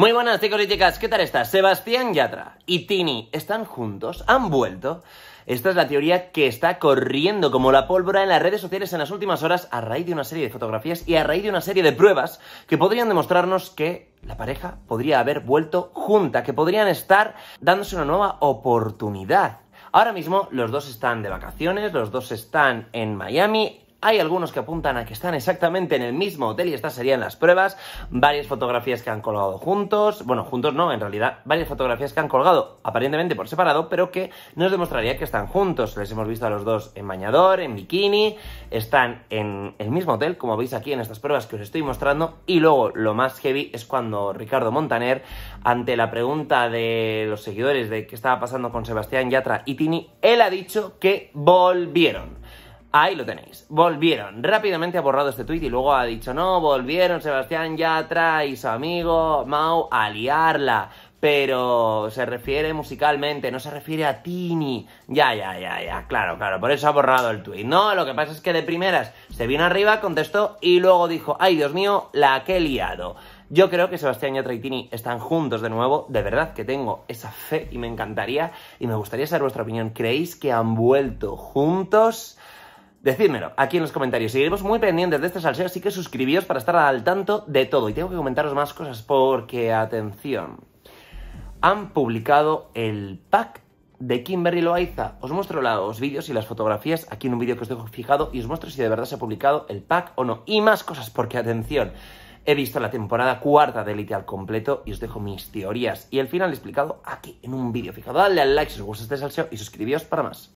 Muy buenas, chicas, ¿Qué tal está? Sebastián Yatra y Tini están juntos, han vuelto. Esta es la teoría que está corriendo como la pólvora en las redes sociales en las últimas horas a raíz de una serie de fotografías y a raíz de una serie de pruebas que podrían demostrarnos que la pareja podría haber vuelto junta, que podrían estar dándose una nueva oportunidad. Ahora mismo los dos están de vacaciones, los dos están en Miami, hay algunos que apuntan a que están exactamente en el mismo hotel y estas serían las pruebas. Varias fotografías que han colgado juntos, bueno, juntos no, en realidad, varias fotografías que han colgado aparentemente por separado, pero que nos demostraría que están juntos. Les hemos visto a los dos en bañador, en bikini, están en el mismo hotel, como veis aquí en estas pruebas que os estoy mostrando. Y luego lo más heavy es cuando Ricardo Montaner, ante la pregunta de los seguidores de qué estaba pasando con Sebastián Yatra y Tini, él ha dicho que volvieron. Ahí lo tenéis. Volvieron. Rápidamente ha borrado este tuit y luego ha dicho, no, volvieron Sebastián Yatra y su amigo Mau a liarla. Pero se refiere musicalmente, no se refiere a Tini. Ya, ya, ya, ya. Claro, claro. Por eso ha borrado el tuit. No, lo que pasa es que de primeras se vino arriba, contestó y luego dijo, ay Dios mío, la que he liado. Yo creo que Sebastián Yatra y Tini están juntos de nuevo. De verdad que tengo esa fe y me encantaría y me gustaría saber vuestra opinión. ¿Creéis que han vuelto juntos? Decídmelo aquí en los comentarios. Seguiremos muy pendientes de este salseo, así que suscribíos para estar al tanto de todo. Y tengo que comentaros más cosas porque, atención, han publicado el pack de Kimberly Loaiza. Os muestro los vídeos y las fotografías aquí en un vídeo que os dejo fijado y os muestro si de verdad se ha publicado el pack o no. Y más cosas porque, atención, he visto la temporada cuarta de Elite al completo y os dejo mis teorías y el final explicado aquí en un vídeo fijado. Dale al like si os gusta este salseo y suscribíos para más.